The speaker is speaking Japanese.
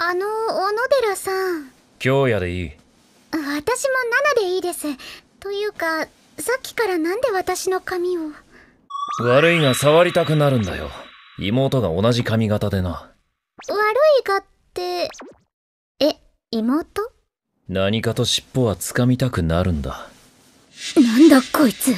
あの小野寺さん今日やでいい私も7でいいですというかさっきからなんで私の髪を悪いが触りたくなるんだよ妹が同じ髪型でな悪いがってえ妹何かと尻尾はつかみたくなるんだなんだこいつ